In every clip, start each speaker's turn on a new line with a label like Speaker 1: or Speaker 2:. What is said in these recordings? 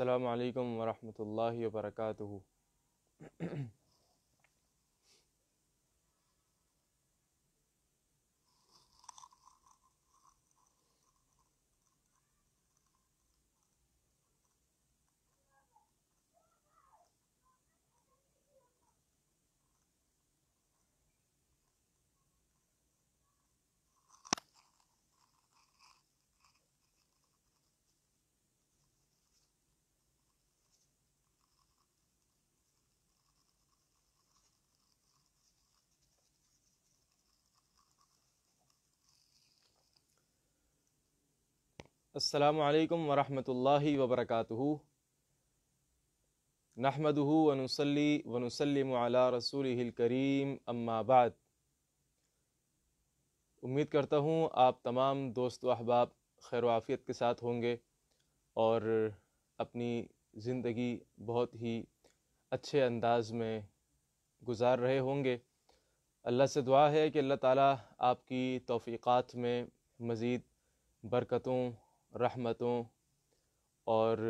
Speaker 1: अल्लाम वरहमल वर्क अल्लाम वरहमल वबरक नहमदह वनुसली वनुसलम रसूल करीम अम्माबाद उम्मीद करता हूँ आप तमाम दोस्त अहबाब खैर आफ़ियत के साथ होंगे और अपनी ज़िंदगी बहुत ही अच्छे अंदाज में गुजार रहे होंगे अल्लाह से दुआ है कि अल्लाह ताला आपकी तौफ़ीक़ात में मज़ीद बरकतों रहमतों और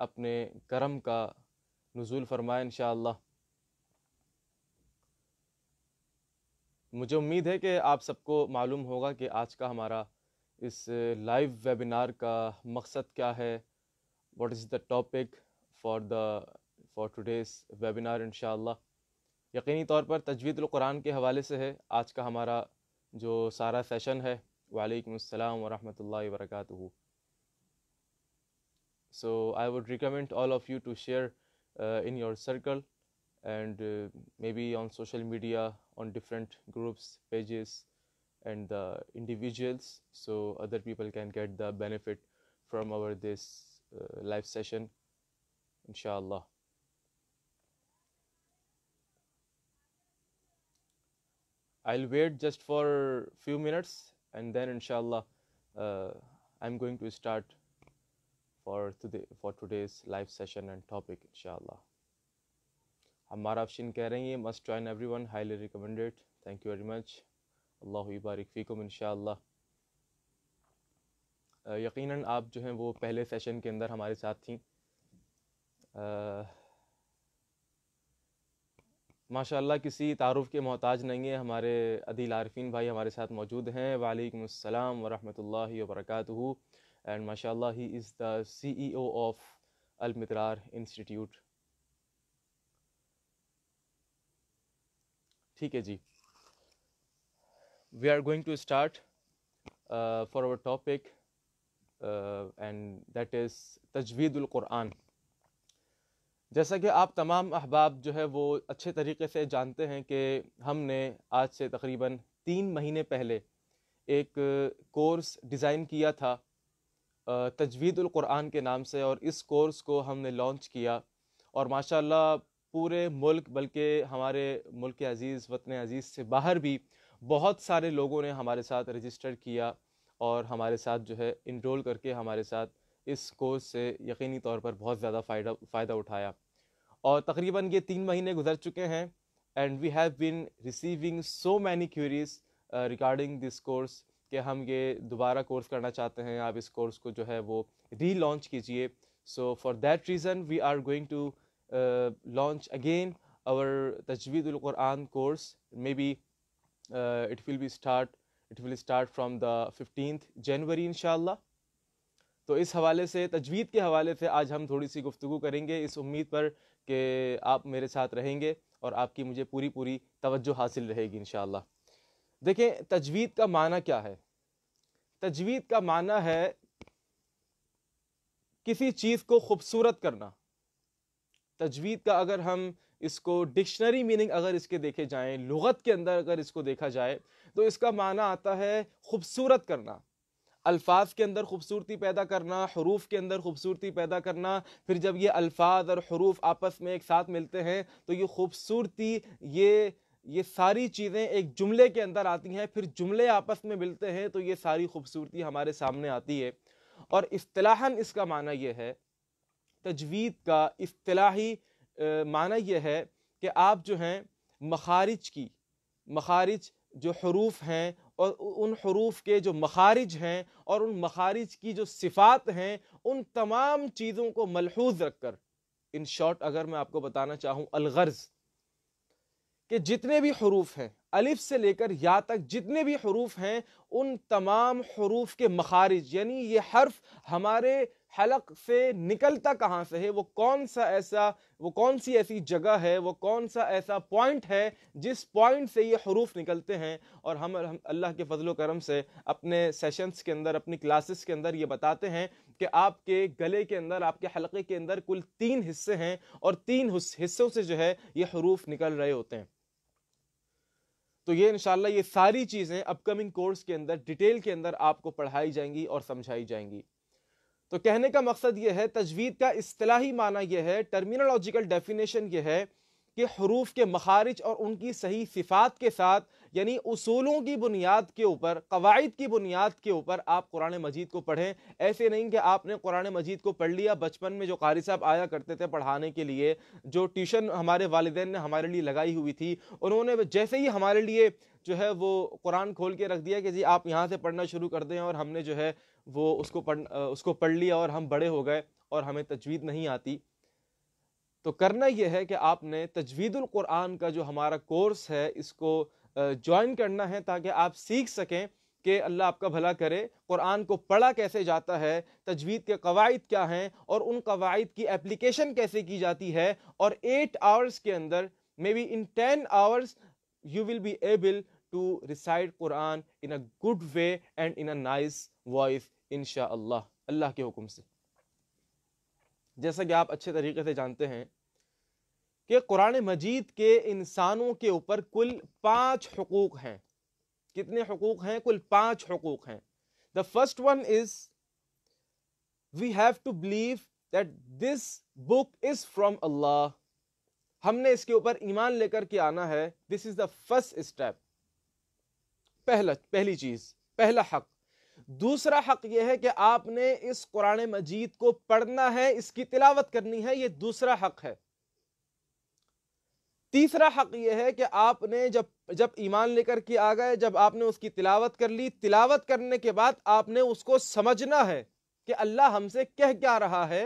Speaker 1: अपने करम का नज़ुल फरमाए इन मुझे उम्मीद है कि आप सबको मालूम होगा कि आज का हमारा इस लाइव वेबिनार का मकसद क्या है what is the topic for the for today's webinar in यकीनी तौर पर कुरान के हवाले से है आज का हमारा जो सारा सेशन है वालेकाम वरहमल वर्का so i would recommend all of you to share uh, in your circle and uh, maybe on social media on different groups pages and the individuals so other people can get the benefit from our this uh, live session inshallah i'll wait just for few minutes and then inshallah uh, i'm going to start for today for today's live session and topic inshallah हमारा अफशिन keh रही है must join everyone highly recommended thank you very much much Allah बारिक फ़ीकुम यकीनन आप जो हैं वो पहले सेशन के अंदर हमारे साथ थी माशाल्लाह किसी तारुफ के मोहताज नहीं है हमारे अदील आरफिन भाई हमारे साथ मौजूद हैं वालेकुम अस्सलाम व and mashallah he is the ceo of al midrar institute ठीक है जी we are going to start uh, for our topic uh, and that is तजवीदुल Quran जैसा कि आप तमाम अहबाब जो है वो अच्छे तरीके से जानते हैं कि हमने आज से तकरीबन तीन महीने पहले एक कोर्स डिज़ाइन किया था तजवीदुल्कुरान के नाम से और इस कोर्स को हमने लॉन्च किया और माशाल्लाह पूरे मुल्क बल्कि हमारे मुल्क अज़ीज़ वतन अज़ीज़ से बाहर भी बहुत सारे लोगों ने हमारे साथ रजिस्टर किया और हमारे साथ जो है इनरोल करके हमारे साथ इस कोर्स से यकीनी तौर पर बहुत ज़्यादा फ़ायदा फ़ायदा उठाया और तकरीबन ये तीन महीने गुजर चुके हैं and we have been receiving so many queries regarding this course कि हम ये दोबारा कोर्स करना चाहते हैं आप इस कोर्स को जो है वो री लॉन्च कीजिए so for that reason we are going to launch again our तजवीदुल्कुरान course may be it will be start it will start from the fifteen जनवरी इनशाला तो इस हवाले से तजवीद के हवाले से आज हम थोड़ी सी गुफ्तु करेंगे इस उम्मीद पर कि आप मेरे साथ रहेंगे और आपकी मुझे पूरी पूरी तवज्जो हासिल रहेगी इनशाला देखें तजवीद का माना क्या है तजवीद का माना है किसी चीज़ को खूबसूरत करना तजवीद का अगर हम इसको डिक्शनरी मीनिंग अगर इसके देखे जाएं लुगत के अंदर अगर इसको देखा जाए तो इसका माना आता है खूबसूरत करना अल्फाज के अंदर खूबसूरती पैदा करना हरूफ के अंदर खूबसूरती पैदा करना फिर जब ये अल्फाज और हरूफ आपस में एक साथ मिलते हैं तो ये खूबसूरती ये ये सारी चीज़ें एक जुमले के अंदर आती हैं फिर जुमले आपस में मिलते हैं तो ये सारी खूबसूरती हमारे सामने आती है और अतलाहन इसका माना यह है तजवीद का अतलाही माना यह है कि आप जो हैं मखारिज की मखारिज जो हरूफ हैं और उन हरूफ के जो मखारिज हैं और उन मखारिज की जो सिफ़ात हैं उन तमाम चीज़ों को मलहूज रख कर इन शॉर्ट अगर मैं आपको बताना चाहूँ अलगर्ज़ कि जितने भी हरूफ हैं अलिफ से लेकर या तक जितने भी हरूफ हैं उन तमाम हरूफ के मखारिज यानी ये हर्फ हमारे हलक से निकलता कहाँ से है वो कौन सा ऐसा वो कौन सी ऐसी जगह है वो कौन सा ऐसा पॉइंट है जिस पॉइंट से ये हरूफ निकलते हैं और हम, अल्लाह के फजल करम से अपने सेशंस के अंदर अपनी क्लासेस के अंदर ये बताते हैं कि आपके गले के अंदर आपके हलके के अंदर कुल तीन हिस्से हैं और तीन हिस्सों से जो है ये हरूफ निकल रहे होते हैं तो ये इनशाला ये सारी चीज़ें अपकमिंग कोर्स के अंदर डिटेल के अंदर आपको पढ़ाई जाएंगी और समझाई जाएंगी तो कहने का मकसद ये है तजवीद का असलाही माना यह है टर्मिनोलॉजिकल डेफिनेशन ये है कि हरूफ के मखारिज और उनकी सही सिफात के साथ यानी उसूलों की बुनियाद के ऊपर कवायद की बुनियाद के ऊपर आप कुरान मजीद को पढ़ें ऐसे नहीं कि आपने कुरान मजीद को पढ़ लिया बचपन में जो कारी साहब आया करते थे पढ़ाने के लिए जो ट्यूशन हमारे वालदे ने हमारे लिए लगाई हुई थी उन्होंने जैसे ही हमारे लिए जो है वो कुरान खोल के रख दिया कि जी आप यहाँ से पढ़ना शुरू कर दें और हमने जो है वो उसको पढ़ उसको पढ़ लिया और हम बड़े हो गए और हमें तजवीद नहीं आती तो करना यह है कि आपने तजवीदुल कुरान का जो हमारा कोर्स है इसको ज्वाइन करना है ताकि आप सीख सकें कि अल्लाह आपका भला करे कुरान को पढ़ा कैसे जाता है तजवीद के कवायद क्या हैं और उन कवायद की एप्लीकेशन कैसे की जाती है और एट आवर्स के अंदर may be in ten hours you will be able to recite Quran in a good way and in a nice voice in Allah के हुक्म से जैसा कि आप अच्छे तरीके से जानते हैं कि कुरान मजीद के इंसानों के ऊपर कुल पाँच हकूक़ हैं कितने हकूक़ हैं कुल पाँच हकूक़ हैं the first one is we have to believe that this book is from Allah हमने इसके ऊपर ईमान लेकर के आना है this is the first step पहला पहली चीज पहला हक दूसरा हक यह है कि आपने इस कुरान मजीद को पढ़ना है इसकी तिलावत करनी है ये दूसरा हक है तीसरा हक ये है कि आपने जब जब ईमान लेकर के आ गए जब आपने उसकी तिलावत कर ली तिलावत करने के बाद आपने उसको समझना है कि अल्लाह हमसे कह क्या रहा है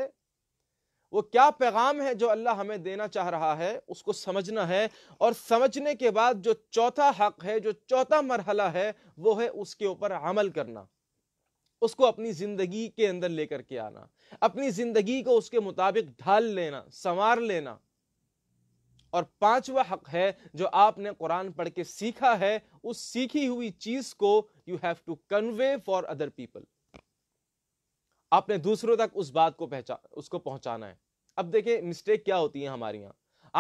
Speaker 1: वो क्या पैगाम है जो अल्लाह हमें देना चाह रहा है उसको समझना है और समझने के बाद जो चौथा हक है जो चौथा मरहला है वो है उसके ऊपर अमल करना उसको अपनी ज़िंदगी के अंदर लेकर के आना अपनी ज़िंदगी को उसके मुताबिक ढाल लेना संवार लेना और पांचवा हक है जो आपने कुरान पढ़ के सीखा है उस सीखी हुई चीज को you have to convey for other people आपने दूसरों तक उस बात को पहचान उसको पहुंचाना है अब देखिए मिस्टेक क्या होती है हमारे यहाँ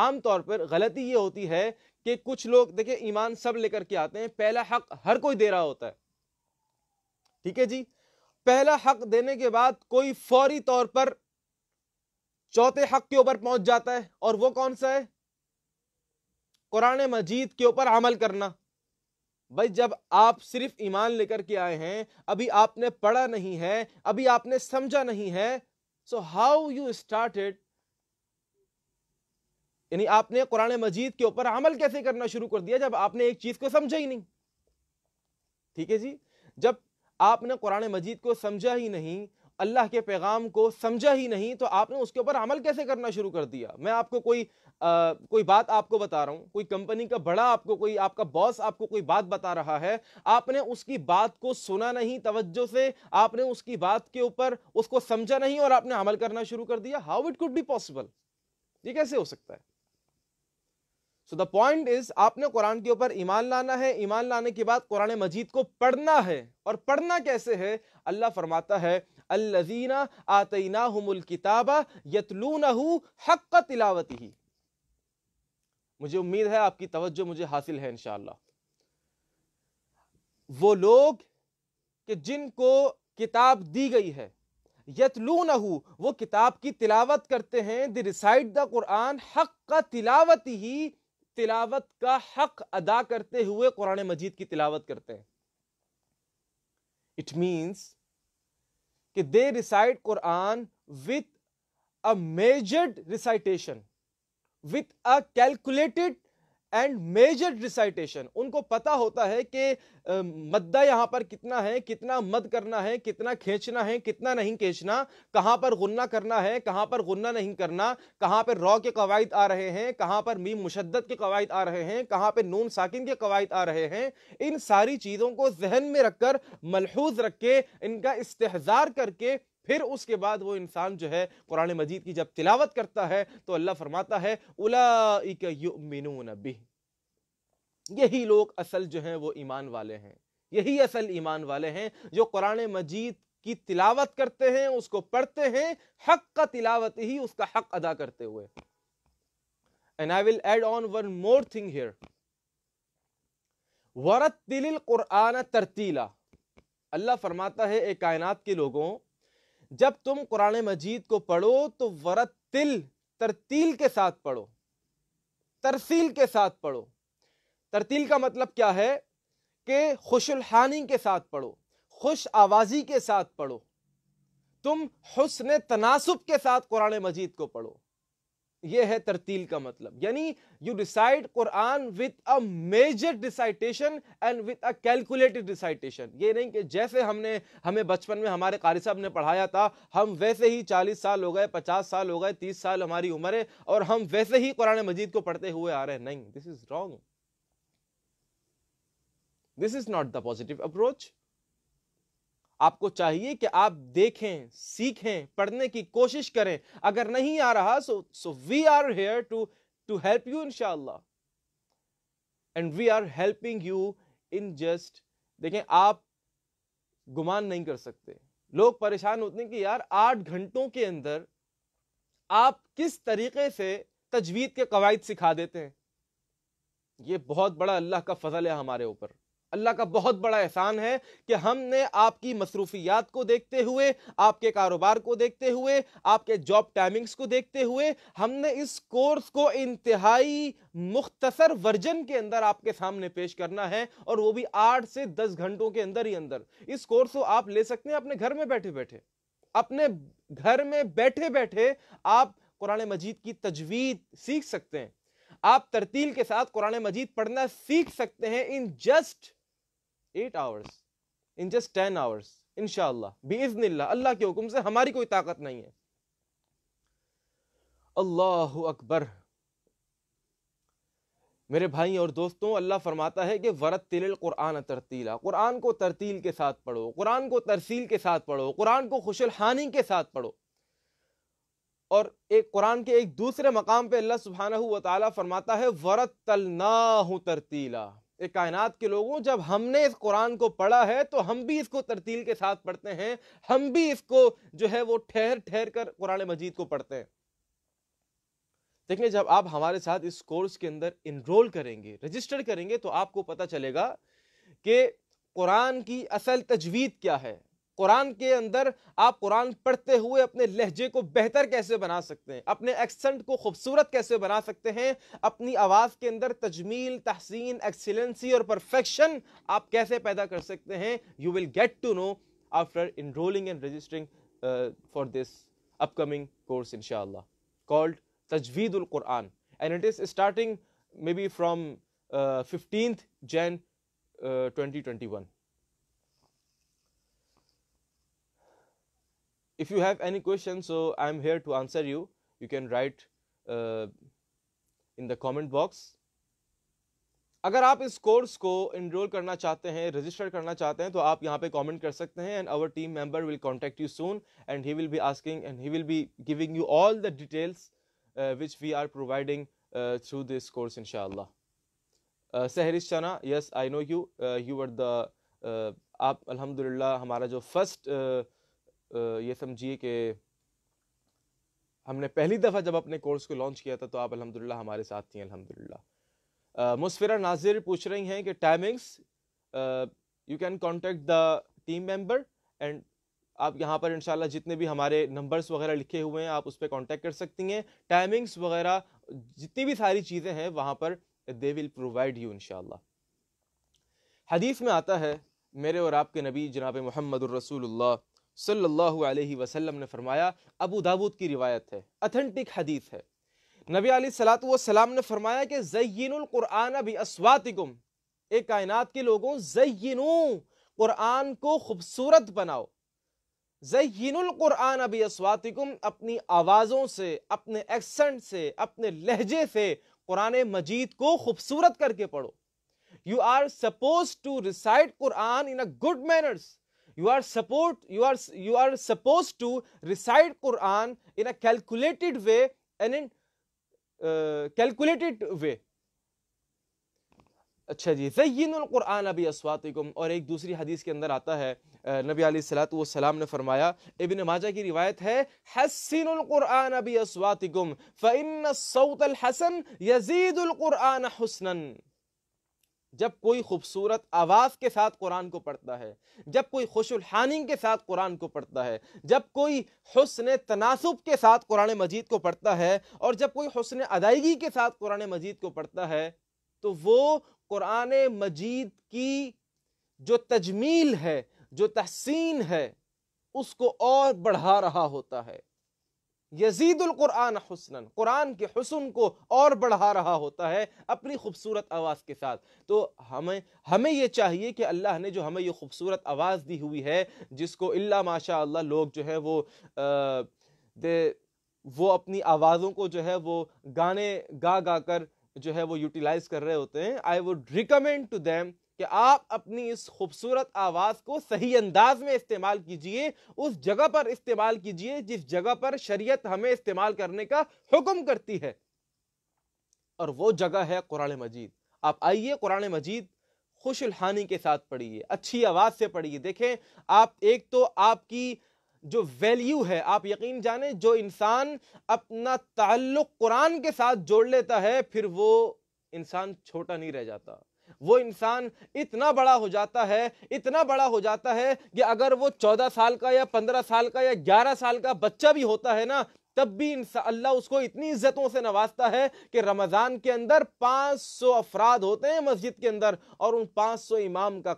Speaker 1: आमतौर पर गलती ये होती है कि कुछ लोग देखिए ईमान सब लेकर के आते हैं पहला हक हर कोई दे रहा होता है ठीक है जी पहला हक देने के बाद कोई फौरी तौर पर चौथे हक के ऊपर पहुंच जाता है और वो कौन सा है कुरान मजीद के ऊपर अमल करना भाई जब आप सिर्फ ईमान लेकर के आए हैं अभी आपने पढ़ा नहीं है अभी आपने समझा नहीं है सो हाउ यू स्टार्टेड यानी आपने कुरान मजीद के ऊपर अमल कैसे करना शुरू कर दिया जब आपने एक चीज को समझा ही नहीं ठीक है जी जब आपने कुरान मजीद को समझा ही नहीं अल्लाह के पैगाम को समझा ही नहीं तो आपने उसके ऊपर अमल कैसे करना शुरू कर दिया मैं आपको कोई आ, कोई बात आपको बता रहा हूं कोई कंपनी का बड़ा आपको कोई आपका बॉस आपको कोई बात बता रहा है आपने उसकी बात को सुना नहीं तवज्जो से आपने उसकी बात के ऊपर उसको समझा नहीं और आपने अमल करना शुरू कर दिया how it could be possible ये कैसे हो सकता है सो द पॉइंट इज आपने कुरान के ऊपर ईमान लाना है ईमान लाने के बाद कुरान मजीद को पढ़ना है और पढ़ना कैसे है अल्लाह फरमाता है अल्लजीना आतना किताबा यतलून हक तिलावती मुझे उम्मीद है आपकी तवज्जो मुझे हासिल है इन वो लोग कि जिनको किताब दी गई है यतलू न हो वो किताब की तिलावत करते हैं द रिसाइड द कुरान हक का तिलावत ही तिलावत का हक अदा करते हुए कुरान मजीद की तिलावत करते हैं इट मीन्स कि they recite Quran with a measured recitation with a calculated and measure recitation उनको पता होता है कि मद्दा यहाँ पर कितना है कितना मद करना है कितना खींचना है कितना नहीं खींचना कहाँ पर गुन्ना करना है कहाँ पर गुन्ना नहीं करना कहाँ पर रॉ के कवायद आ रहे हैं कहाँ पर मीम मुशद्दत के कवायद आ रहे हैं कहाँ पर नून साकिन के कवायद आ रहे हैं इन सारी चीज़ों को जहन में रखकर मलहूज रख के इनका इस्तेजार करके फिर उसके बाद वो इंसान जो है कुरान मजीद की जब तिलावत करता है तो अल्लाह फरमाता है उलामिन यही लोग असल जो हैं वो ईमान वाले हैं यही असल ईमान वाले हैं जो कुरान मजीद की तिलावत करते हैं उसको पढ़ते हैं हक का तिलावत ही उसका हक अदा करते हुए and I will add on one more thing here वरत तिल कुरान तरतीला अल्लाह फरमाता है एक कायनात के लोगों जब तुम कुरान मजीद को पढ़ो तो वरत तिल तरतील के साथ पढ़ो तरसील के साथ पढ़ो तरतील का मतलब क्या है कि खुशुलहानी के साथ पढ़ो खुश आवाज़ी के साथ पढ़ो तुम हुसन तनासुब के साथ कुरान मजीद को पढ़ो यह है तरतील का मतलब यानी you recite Quran with a measure recitation and with a calculated recitation ये नहीं कि जैसे हमने हमें बचपन में हमारे कारी साहब ने पढ़ाया था हम वैसे ही चालीस साल हो गए पचास साल हो गए तीस साल हमारी उम्र है और हम वैसे ही कुरान मजीद को पढ़ते हुए आ रहे हैं नहीं this is wrong this is not the positive approach आपको चाहिए कि आप देखें सीखें पढ़ने की कोशिश करें अगर नहीं आ रहा so so we are here to to help you इनशाला and we are helping you in just देखें आप गुमान नहीं कर सकते लोग परेशान होते हैं कि यार आठ घंटों के अंदर आप किस तरीके से तजवीद के कवायद सिखा देते हैं ये बहुत बड़ा अल्लाह का फजल है हमारे ऊपर अल्लाह का बहुत बड़ा एहसान है कि हमने आपकी मसरूफियात को देखते हुए आपके कारोबार को देखते हुए आपके जॉब टाइमिंग्स को देखते हुए हमने इस कोर्स को इंतहाई मुख्तसर वर्जन के अंदर आपके सामने पेश करना है और वो भी आठ से दस घंटों के अंदर ही अंदर इस कोर्स को आप ले सकते हैं अपने घर में बैठे बैठे अपने घर में बैठे बैठे आप कुरान मजीद की तजवीद सीख सकते हैं आप तरतील के साथ कुरान मजीद पढ़ना सीख सकते हैं in just eight hours in just ten hours इनशाला बेजन अल्लाह के हुक्म से हमारी कोई ताकत नहीं है अल्लाह अकबर मेरे भाई और दोस्तों अल्लाह फरमाता है कि वरत तिल कुरान तरतीला कुरान को तरतील के साथ पढ़ो कुरान को तरसील के साथ पढ़ो कुरान को खुशलहानी के साथ पढ़ो और एक कुरान के एक दूसरे मकाम पे अल्लाह सुबहाना हुआ तरमाता है वरत तलना तरतीला एक कायनात के लोगों जब हमने इस कुरान को पढ़ा है तो हम भी इसको तरतील के साथ पढ़ते हैं हम भी इसको जो है वो ठहर ठहर कर कुरान मजीद को पढ़ते हैं देखिए जब आप हमारे साथ इस कोर्स के अंदर इनरोल करेंगे रजिस्टर करेंगे तो आपको पता चलेगा कि कुरान की असल तजवीद क्या है कुरान के अंदर आप कुरान पढ़ते हुए अपने लहजे को बेहतर कैसे बना सकते हैं अपने एक्सेंट को खूबसूरत कैसे बना सकते हैं अपनी आवाज़ के अंदर तजमील तहसीन एक्सीलेंसी और परफेक्शन आप कैसे पैदा कर सकते हैं you will get to know after enrolling and registering for this upcoming course in called Tajweed al Quran and it is starting may be from fifteen Jan twenty twenty one if you have any questions, so i'm here to answer you you can write uh, in the comment box अगर आप इस course को enrol करना चाहते हैं register करना चाहते हैं तो आप यहाँ पे कमेंट कर सकते हैं and our team member will contact you soon and he will be asking and he will be giving you all the details which we are providing through this course इनशाला Sehrish Channa yes I know you you are the आप अल्हम्दुलिल्लाह हमारा जो first uh, ये समझिए कि हमने पहली दफ़ा जब अपने कोर्स को लॉन्च किया था तो आप अलहमदिल्ला हमारे साथ थी अलहमदिल्ला मुसफिरा नाजिर पूछ रही हैं कि timings you can contact the team member and आप यहाँ पर इंशाल्लाह जितने भी हमारे नंबर्स वगैरह लिखे हुए हैं आप उस पर कॉन्टेक्ट कर सकती हैं टाइमिंग्स वगैरह जितनी भी सारी चीज़ें हैं वहाँ पर they will provide you in हदीस में आता है मेरे और आपके नबी जनाब महमद सल्लल्लाहु अलैहि वसल्लम ने फरमाया अबू दाबूद की रिवायत है अथेंटिक हदीस है नबी सलाम ने फरमाया कि जयनकुरान भी अस्वातिकुम ए कायनात के लोगों जयनू कुरान को खूबसूरत बनाओ जयनकुरान अभी अस्वातिकुम अपनी आवाज़ों से अपने एक्सेंट से अपने लहजे से कुरान मजीद को खूबसूरत करके पढ़ो you are suppose to recite Quran in a good manners you are support you are you are supposed to recite quran in a calculated way and in uh, calculated way अच्छा जी ज़यिनकुरान अबी असवातिकम और एक दूसरी हदीस के अंदर आता है नबी सलाम ने फरमाया इबन माजा की रिवायत है हसिनकुरान अभी असवातम फ़िन सऊतल हसन यजीदुल्कुरान हसनन जब कोई खूबसूरत आवाज़ के साथ कुरान को पढ़ता है जब कोई खुशुलहानी के साथ कुरान को पढ़ता है जब कोई हसन तनासब के साथ कुरान मजीद को पढ़ता है और जब कोई हसन अदायगी के साथ कुरान मजीद को पढ़ता है तो वो कुरान मजीद की जो तजमील है जो तहसीन है उसको और बढ़ा रहा होता है यजीदुल कुरान हसन कुरान के हसन को और बढ़ा रहा होता है अपनी खूबसूरत आवाज़ के साथ तो हमें हमें ये चाहिए कि अल्लाह ने जो हमें ये खूबसूरत आवाज़ दी हुई है जिसको इल्ला माशा अल्लाह लोग जो है वो आ, दे वो अपनी आवाज़ों को जो है वो गाने गा गा कर जो है वो यूटिलाइज़ कर रहे होते हैं I would recommend to them कि आप अपनी इस खूबसूरत आवाज़ को सही अंदाज में इस्तेमाल कीजिए उस जगह पर इस्तेमाल कीजिए जिस जगह पर शरीयत हमें इस्तेमाल करने का हुक्म करती है और वो जगह है कुरान मजीद आप आइए कुरान मजीद खुशलहानी के साथ पढ़िए अच्छी आवाज़ से पढ़िए देखें आप एक तो आपकी जो वैल्यू है आप यकीन जाने जो इंसान अपना ताल्लुक कुरान के साथ जोड़ लेता है फिर वो इंसान छोटा नहीं रह जाता वो इंसान इतना बड़ा हो जाता है इतना बड़ा हो जाता है कि अगर वो चौदह साल का या पंद्रह साल का या ग्यारह साल का बच्चा भी होता है ना तब भी अल्लाह उसको इतनी इज्जतों से नवाजता है कि रमज़ान के अंदर 500 अफराद होते हैं मस्जिद के अंदर और उन 500 इमाम का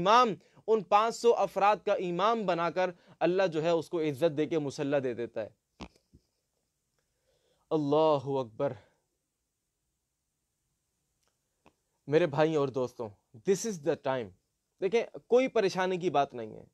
Speaker 1: इमाम उन 500 अफराद का इमाम बनाकर अल्लाह जो है उसको इज्जत दे के मुसल्ला दे देता है अल्लाह अकबर मेरे भाई और दोस्तों दिस इज़ द टाइम देखें कोई परेशानी की बात नहीं है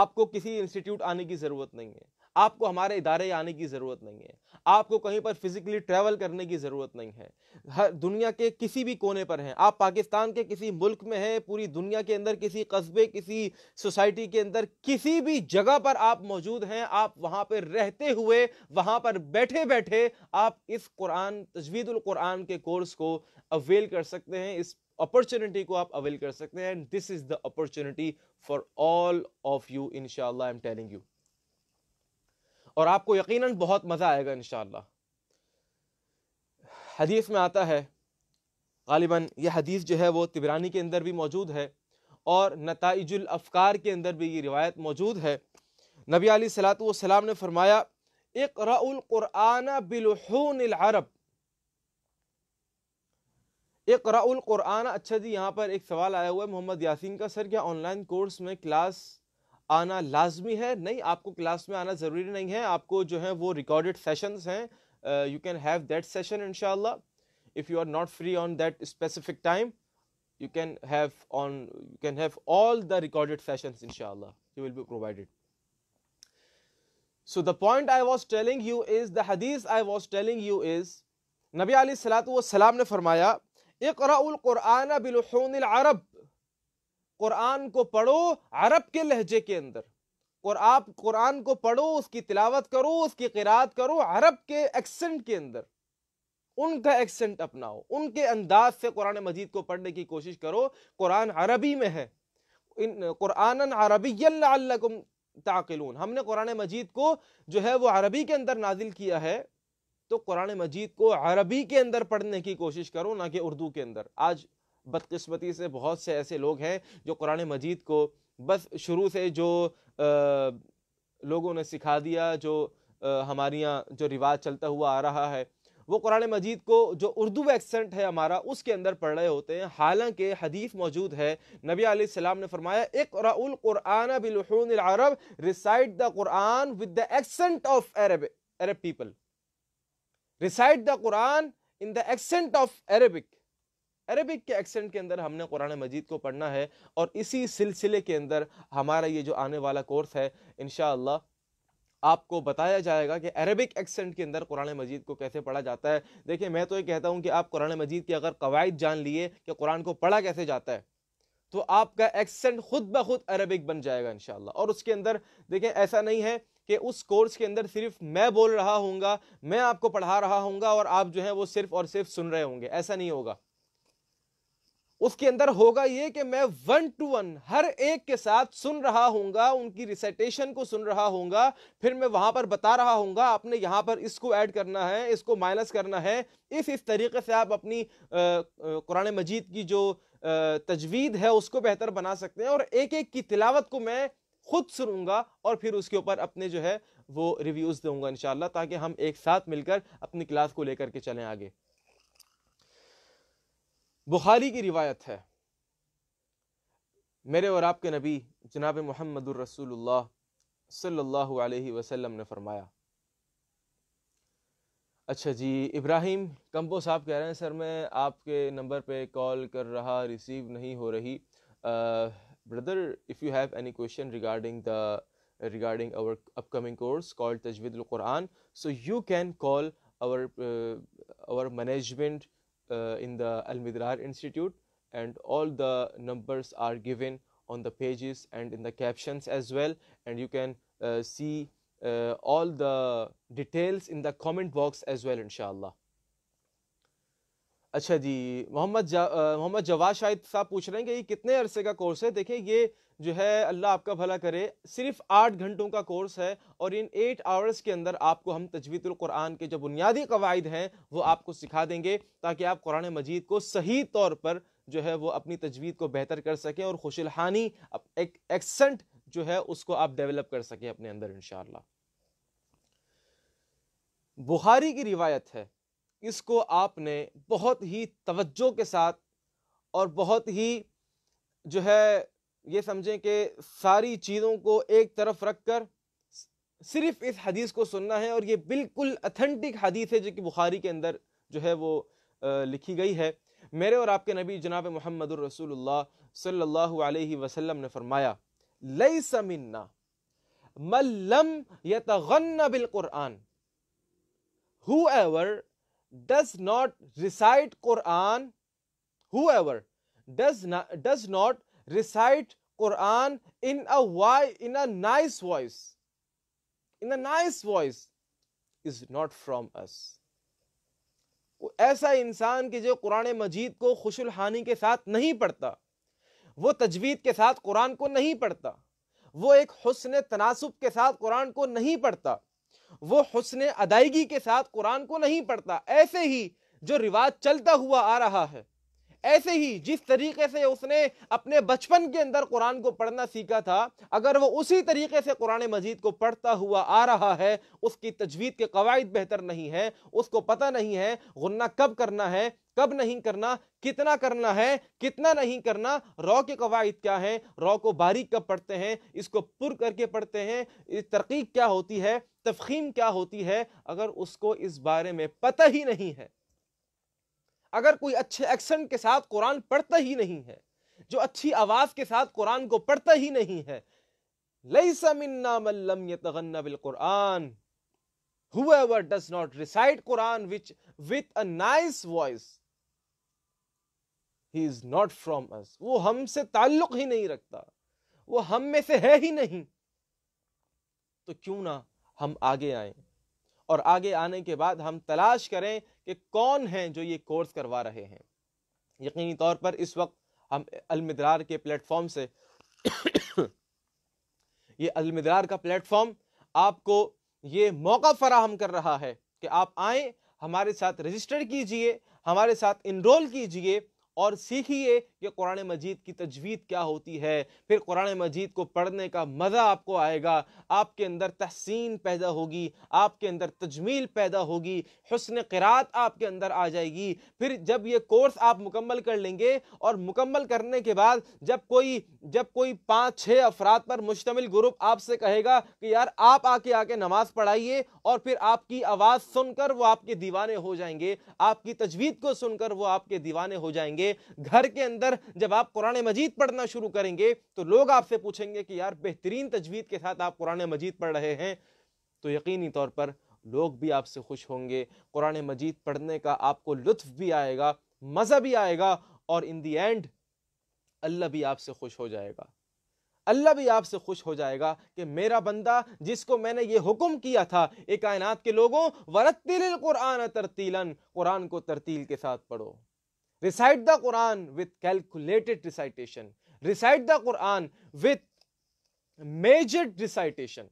Speaker 1: आपको किसी इंस्टीट्यूट आने की ज़रूरत नहीं है आपको हमारे इदारे आने की ज़रूरत नहीं है आपको कहीं पर फिजिकली ट्रैवल करने की ज़रूरत नहीं है हर दुनिया के किसी भी कोने पर हैं आप पाकिस्तान के किसी मुल्क में हैं पूरी दुनिया के अंदर किसी कस्बे किसी सोसाइटी के अंदर किसी भी जगह पर आप मौजूद हैं आप वहाँ पर रहते हुए वहाँ पर बैठे बैठे आप इस कुरान तजवीदुल कुरान के कोर्स को अवेल कर सकते हैं इस अपॉर्चुनिटी को आप अवेल कर सकते हैं and this is the opportunity for all of you in I am telling you और आपको यकीनन बहुत मज़ा आएगा इन हदीस में आता है गालिबा यह हदीस जो है वो तिबरानी के अंदर भी मौजूद है और नतजुल अफकार के अंदर भी ये रिवायत मौजूद है नबी आली सलाम ने फरमाया एक इकराना बिलहून अरब एक इकराना अच्छा जी यहाँ पर एक सवाल आया हुआ है मोहम्मद यासीन का सर क्या ऑनलाइन कोर्स में क्लास आना लाजमी है नहीं आपको क्लास में आना ज़रूरी नहीं है आपको जो है वो रिकॉर्डेड सेशंस हैं you can have that session in if you are not free on that specific time you can have on you can have all the recorded sessions in you will be provided so the point I was telling you is the हदीस I was telling you is नबी सलात ने फरमाया इकराउल कुरआना बिलहून अरब कुरान को पढ़ो अरब के लहजे के अंदर और आप कुरान को पढ़ो उसकी तिलावत करो उसकी किरात करो अरब के एक्सेंट के अंदर उनका एक्सेंट अपनाओ उनके अंदाज से कुरान मजीद को पढ़ने की कोशिश करो कुरान अरबी में है इन कुरान अरबीकुम ताकिलून हमने कुरान मजीद को जो है वो अरबी के अंदर नाजिल किया है तो कुरान मजीद को अरबी के अंदर पढ़ने की कोशिश करो ना कि उर्दू के अंदर आज बदकस्मती से बहुत से ऐसे लोग हैं जो कुरान मजीद को बस शुरू से जो आ, लोगों ने सिखा दिया जो आ, हमारे यहाँ जो रिवाज चलता हुआ आ रहा है वो कुरान मजीद को जो उर्दू एक्सेंट है हमारा उसके अंदर पढ़ रहे होते हैं हालांकि हदीफ मौजूद है नबी आसमाम ने फरमाया एक कुरान बिलहून अरब recite the Quran with the accent of Arab Arab people recite the Quran in the accent of Arabic Arabic के एक्सेंट के अंदर हमने कुरान मजीद को पढ़ना है और इसी सिलसिले के अंदर हमारा ये जो आने वाला कोर्स है इन आपको बताया जाएगा कि अरबिक एक्सेंट के अंदर कुरान मजीद को कैसे पढ़ा जाता है देखिए मैं तो ये कहता हूँ कि आप कुरान मजीद की अगर कवायद जान लिए कि कुरान को पढ़ा कैसे जाता है तो आपका एक्सेंट खुद ब खुद अरबिक बन जाएगा इन और उसके अंदर देखें ऐसा नहीं है कि उस कोर्स के अंदर सिर्फ मैं बोल रहा हूँ मैं आपको पढ़ा रहा हूँ और आप जो है वो सिर्फ और सिर्फ सुन रहे होंगे ऐसा नहीं होगा उसके अंदर होगा ये कि मैं वन टू वन हर एक के साथ सुन रहा हूँगा उनकी रिसाइटेशन को सुन रहा हूँगा फिर मैं वहाँ पर बता रहा हूँगा आपने यहाँ पर इसको ऐड करना है इसको माइनस करना है इस इस तरीके से आप अपनी कुरान मजीद की जो तजवीद है उसको बेहतर बना सकते हैं और एक एक की तिलावत को मैं खुद सुनूंगा और फिर उसके ऊपर अपने जो है वो रिव्यूज़ दूंगा इन ताकि हम एक साथ मिलकर अपनी क्लास को लेकर के चलें आगे बुखारी की रिवायत है मेरे और आपके नबी जनाब मोहम्मद रसूलुल्लाह सल्लल्लाहु अलैहि वसल्लम ने फरमाया अच्छा जी इब्राहिम कंपो साहब कह रहे हैं सर मैं आपके नंबर पे कॉल कर रहा रिसीव नहीं हो रही brother if you have any question regarding the regarding our upcoming course called Tajweed al-Quran. So you can our our uh, uh, in the Al Midrar Institute, and all the numbers are given on the pages and in the captions as well. And you can uh, see uh, all the details in the comment box as well, inshallah. अच्छा जी मोहम्मद जा, मोहम्मद जवाद शाहिद साहब पूछ रहे हैं कि ये कितने अरसे का कोर्स है देखिए ये जो है अल्लाह आपका भला करे सिर्फ आठ घंटों का कोर्स है और इन एट आवर्स के अंदर आपको हम कुरान के जो बुनियादी कवायद हैं वो आपको सिखा देंगे ताकि आप कुरान मजीद को सही तौर पर जो है वो अपनी तजवीद को बेहतर कर सकें और खुशलहानी एक एक्सेंट जो है उसको आप डेवलप कर सकें अपने अंदर इन बुखारी की रिवायत है इसको आपने बहुत ही तवज्जो के साथ और बहुत ही जो है ये समझें कि सारी चीज़ों को एक तरफ रख कर सिर्फ इस हदीस को सुनना है और ये बिल्कुल अथेंटिक हदीस है जो कि बुखारी के अंदर जो है वो लिखी गई है मेरे और आपके नबी जनाब मोहम्मद सल्लल्लाहु अलैहि वसल्लम ने फरमाया लई समिन्ना मल्लम बिल कुरआन whoever does not recite Quran whoever does not recite Quran in a why in a nice voice in a nice voice is not from us वो ऐसा इंसान कि जो कुरान मजीद को खुशुल हानि के साथ नहीं पढ़ता वो तजवीद के साथ कुरान को नहीं पढ़ता वो एक हसन तनासब के साथ कुरान को नहीं पढ़ता वो हसन अदायगी के साथ कुरान को नहीं पढ़ता ऐसे ही जो रिवाज चलता हुआ आ रहा है ऐसे ही जिस तरीके से उसने अपने बचपन के अंदर कुरान को पढ़ना सीखा था अगर वो उसी तरीके से कुरान मजीद को पढ़ता हुआ आ रहा है उसकी तजवीद के कवायद बेहतर नहीं है उसको पता नहीं है गुन्ना कब करना है कब नहीं करना कितना करना है कितना नहीं करना रॉ के कवायद क्या हैं रॉ को बारीक कब पढ़ते हैं इसको पुर करके पढ़ते हैं तरकीब क्या होती है तफहीम क्या होती है अगर उसको इस बारे में पता ही नहीं है अगर कोई अच्छे एक्शन के साथ कुरान पढ़ता ही नहीं है जो अच्छी आवाज़ के साथ कुरान को पढ़ता ही नहीं है लई Quran whoever does not recite quran which with a nice voice he is not from us वो हमसे ताल्लुक ही नहीं रखता वो हम में से है ही नहीं तो क्यों ना हम आगे आए और आगे आने के बाद हम तलाश करें कि कौन हैं जो ये कोर्स करवा रहे हैं यकीनी तौर पर इस वक्त हम अलमिद्रार के प्लेटफॉर्म से ये अलमिद्रार का प्लेटफॉर्म आपको ये मौका फराहम कर रहा है कि आप आए हमारे साथ रजिस्टर कीजिए हमारे साथ इनरोल कीजिए और सीखिए कि कुरान मजीद की तजवीद क्या होती है फिर कुरान मजीद को पढ़ने का मज़ा आपको आएगा आपके अंदर तहसीन पैदा होगी आपके अंदर तजमील पैदा होगी हसन क़रात आपके अंदर आ जाएगी फिर जब ये कोर्स आप मुकम्मल कर लेंगे और मुकम्मल करने के बाद जब कोई जब कोई पाँच छः अफराद पर मुश्तमिल ग्रुप आपसे कहेगा कि यार आप आके आके नमाज़ पढ़ाइए और फिर आपकी आवाज़ सुनकर वो आपके दीवाने हो जाएंगे आपकी तजवीद को सुनकर वो आपके दीवाने हो जाएंगे करेंगे घर के अंदर जब आप कुरान मजीद पढ़ना शुरू करेंगे तो लोग आपसे पूछेंगे कि यार बेहतरीन तजवीद के साथ आप कुरान मजीद पढ़ रहे हैं तो यकीनी तौर पर लोग भी आपसे खुश होंगे कुरान मजीद पढ़ने का आपको लुत्फ भी आएगा मज़ा भी आएगा और इन दी एंड अल्लाह भी आपसे खुश हो जाएगा अल्लाह भी आपसे खुश हो जाएगा कि मेरा बंदा जिसको मैंने ये हुक्म किया था एक कायनात के लोगों वरतिल कुरान तरतीलन कुरान को तरतील के साथ पढ़ो Recite the Quran with calculated recitation. Recite the Quran with measured recitation.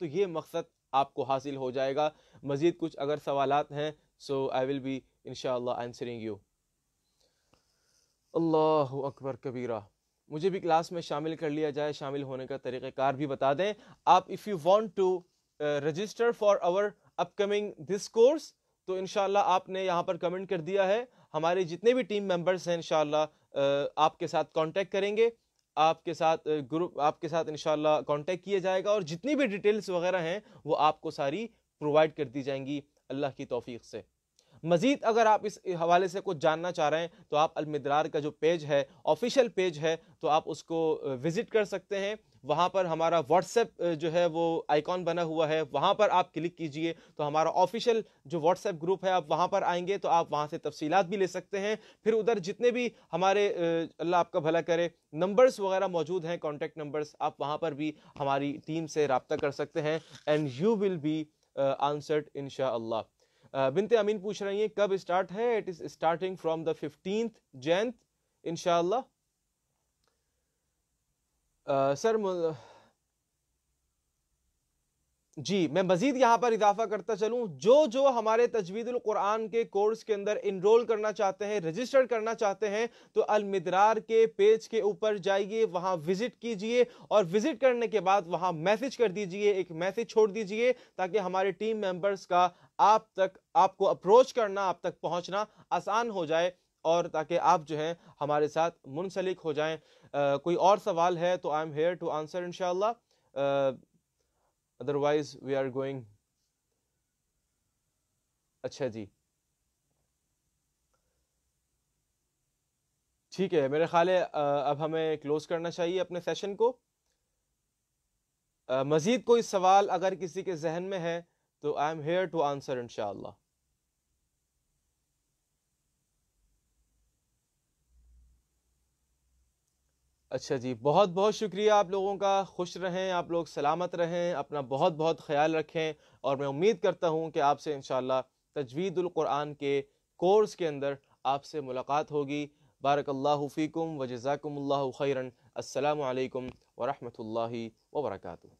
Speaker 1: तो ये मकसद आपको हासिल हो जाएगा मज़ीद कुछ अगर सवाल हैं so I will be in answering you अल्लाह अकबर कबीरा मुझे भी क्लास में शामिल कर लिया जाए शामिल होने का तरीक़ार भी बता दें आप if you want to register for our upcoming this course तो इन आपने यहाँ पर कमेंट कर दिया है हमारे जितने भी टीम मेंबर्स हैं इन आपके साथ कांटेक्ट करेंगे आपके साथ ग्रुप आपके साथ इन कांटेक्ट किया जाएगा और जितनी भी डिटेल्स वगैरह हैं वो आपको सारी प्रोवाइड कर दी जाएंगी अल्लाह की तोफ़ी से मज़ीद अगर आप इस हवाले से कुछ जानना चाह रहे हैं तो आप अलमिदरार का जो पेज है ऑफिशियल पेज है तो आप उसको विज़िट कर सकते हैं वहाँ पर हमारा व्हाट्सएप जो है वो आइकॉन बना हुआ है वहाँ पर आप क्लिक कीजिए तो हमारा ऑफिशियल जो व्हाट्सएप ग्रुप है आप वहाँ पर आएंगे तो आप वहाँ से तफसीलात भी ले सकते हैं फिर उधर जितने भी हमारे अल्लाह आपका भला करे नंबर्स वगैरह मौजूद हैं कॉन्टेक्ट नंबर्स आप वहाँ पर भी हमारी टीम से रबता कर सकते हैं and you will be answered in Shah Binte Amin पूछ रही हैं कब स्टार्ट है it is starting from the fifteen Jan इनशाला सर जी मैं मज़ीद यहाँ पर इजाफा करता चलूँ जो जो हमारे कुरान के कोर्स के अंदर इनरोल करना चाहते हैं रजिस्टर करना चाहते हैं तो अलमिदरार के पेज के ऊपर जाइए वहाँ विज़िट कीजिए और विज़िट करने के बाद वहाँ मैसेज कर दीजिए एक मैसेज छोड़ दीजिए ताकि हमारे टीम मेंबर्स का आप तक आपको अप्रोच करना आप तक पहुँचना आसान हो जाए और ताकि आप जो हैं हमारे साथ मुंसलिक हो जाएं कोई और सवाल है तो I am here to answer in otherwise we are going अच्छा जी ठीक है मेरे ख्याल अब हमें क्लोज करना चाहिए अपने सेशन को मज़ीद कोई सवाल अगर किसी के जहन में है तो I am here to answer इनशाला अच्छा जी बहुत बहुत शुक्रिया आप लोगों का खुश रहें आप लोग सलामत रहें अपना बहुत बहुत ख्याल रखें और मैं उम्मीद करता हूँ कि आपसे इन तजवीदुल्कुरान के कोर्स के अंदर आपसे मुलाकात होगी बारकल्ला फ़ीकुम व जज़ाकम्ला खैरन अल्लाम वरहमल वर्का